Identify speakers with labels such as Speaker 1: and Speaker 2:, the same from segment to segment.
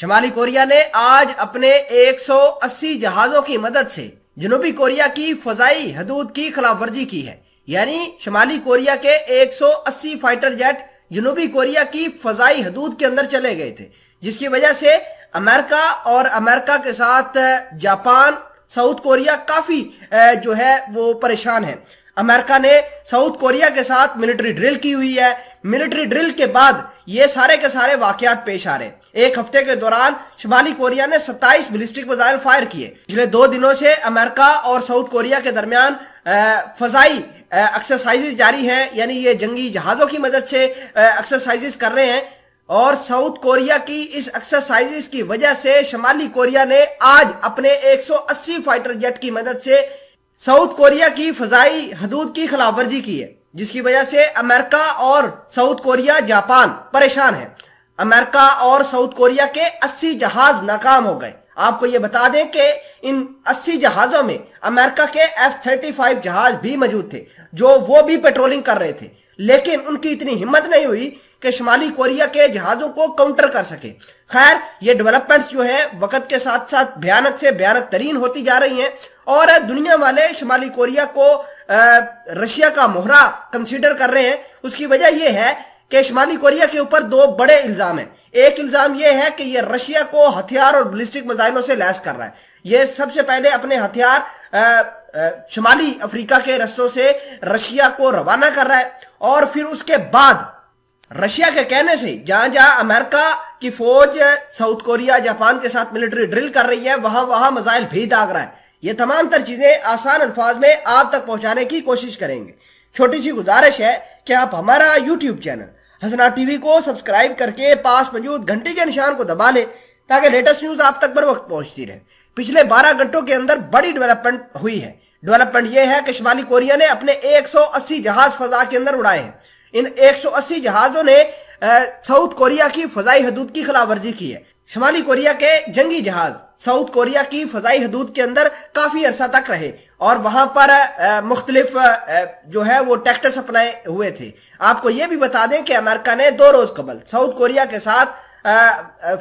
Speaker 1: शमाली Korea ने आज अपने 180 जहाजों की मदद से जनूबी कोरिया की फजाई हदूद की खिलाफ वर्जी की है यानी शमाली कोरिया के 180 फाइटर जेट जनूबी कोरिया की फजाई हदूद के अंदर चले गए थे जिसकी वजह से अमेरिका और अमेरिका के साथ जापान साउथ कोरिया काफी जो है वो परेशान है अमेरिका ने साउथ कोरिया के साथ मिलिट्री ड्रिल की हुई है मिलिट्री ड्रिल के बाद ये सारे के सारे वाकयात पेश आ रहे हैं एक हफ्ते के दौरान शुमाली कोरिया ने 27 बिलिस्टिक मिसाइल फायर किए पिछले दो दिनों से अमेरिका और साउथ कोरिया के दरमियान फजाई एक्सरसाइजेस जारी हैं यानी ये जंगी जहाजों की मदद से एक्सरसाइजेस कर रहे हैं और साउथ कोरिया की इस एक्सरसाइजेस की वजह से शुमाली कोरिया ने आज अपने 180 फाइटर जेट की मदद से साउथ कोरिया की फजाई हदूद की खिलाफ वर्जी की है जिसकी वजह से अमेरिका और साउथ कोरिया जापान परेशान है अमेरिका और साउथ कोरिया के 80 जहाज नाकाम हो गए आपको ये बता दें कि इन 80 जहाजों में अमेरिका के एफ थर्टी फाइव जहाज भी मौजूद थे जो वो भी पेट्रोलिंग कर रहे थे लेकिन उनकी इतनी हिम्मत नहीं हुई कि शुमाली कोरिया के जहाजों को काउंटर कर सके खैर ये डेवलपमेंट्स जो है वक्त के साथ साथ भयानक से भयानक तरीन होती जा रही हैं और दुनिया वाले शुमाली कोरिया को रशिया का मोहरा कंसीडर कर रहे हैं उसकी वजह यह है कि शुमाली कोरिया के ऊपर दो बड़े इल्जाम हैं एक इल्जाम यह है कि यह रशिया को हथियार और बलिस्टिक मिजाइलों से लैस कर रहा है यह सबसे पहले अपने हथियार शुमाली अफ्रीका के रस्तों से रशिया को रवाना कर रहा है और फिर उसके बाद रशिया के कहने से जहां जहां अमेरिका की फौज साउथ कोरिया जापान के साथ मिलिट्री ड्रिल कर रही है वहां वहां मजाइल भी दाग रहा है ये तमाम तर चीजें आसान अल्फाज में आप तक पहुंचाने की कोशिश करेंगे छोटी सी गुजारिश है क्या आप हमारा यूट्यूब चैनल हसना टीवी को सब्सक्राइब करके पास मौजूद घंटे के निशान को दबा लें ताकि लेटेस्ट न्यूज आप तक बर वक्त पहुंचती रहे पिछले 12 घंटों के अंदर बड़ी डेवलपमेंट हुई है डेवलपमेंट यह है कि शिमाली कोरिया ने अपने 180 जहाज फजा के अंदर उड़ाए हैं इन 180 जहाजों ने साउथ कोरिया की फजाई हदूद की खिलाफ वर्जी की है शमाली कोरिया के जंगी जहाज साउथ कोरिया की फजाई हदूद के अंदर काफी अरसा तक रहे और वहां पर मुख्तलिफ जो है वो टैक्टस अपनाए हुए थे आपको ये भी बता दें कि अमेरिका ने दो रोज कबल साउथ कोरिया के साथ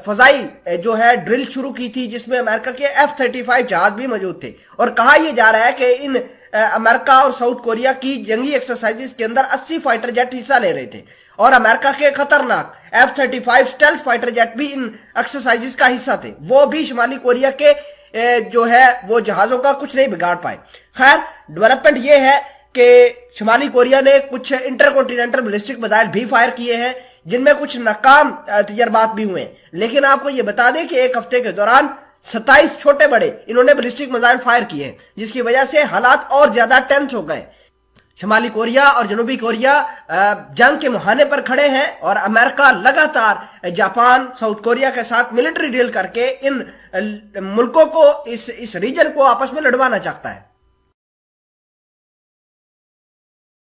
Speaker 1: फजाई जो है ड्रिल शुरू की थी जिसमें अमेरिका के एफ थर्टी फाइव जहाज भी मौजूद थे और कहा यह जा रहा है कि इन अमेरिका और साउथ कोरिया की जंगी एक्सरसाइजेस के अंदर 80 फाइटर जेट हिस्सा ले रहे थे और अमेरिका के खतरनाक F thirty five stealth fighter jet भी इन एक्सरसाइजेस का हिस्सा थे वो भी शुमाली कोरिया के जो है वो जहाजों का कुछ नहीं बिगाड़ पाए खैर डेवलपमेंट ये है कि शुमाली कोरिया ने कुछ इंटरकॉन्टिनेंटल बलिस्टिक मिसाइल भी फायर किए हैं जिनमें कुछ नाकाम तजर्बात भी हुए लेकिन आपको ये बता दें कि एक हफ्ते के दौरान सत्ताईस छोटे बड़े इन्होंने बलिस्टिक मिजाइल फायर किए हैं जिसकी वजह से हालात और ज्यादा टेंस हो गए शिमाली कोरिया और जनूबी कोरिया जंग के मुहाने पर खड़े हैं और अमेरिका लगातार जापान साउथ कोरिया के साथ मिलिट्री डील करके इन मुल्कों को इस इस रीजन को आपस में लड़वाना चाहता है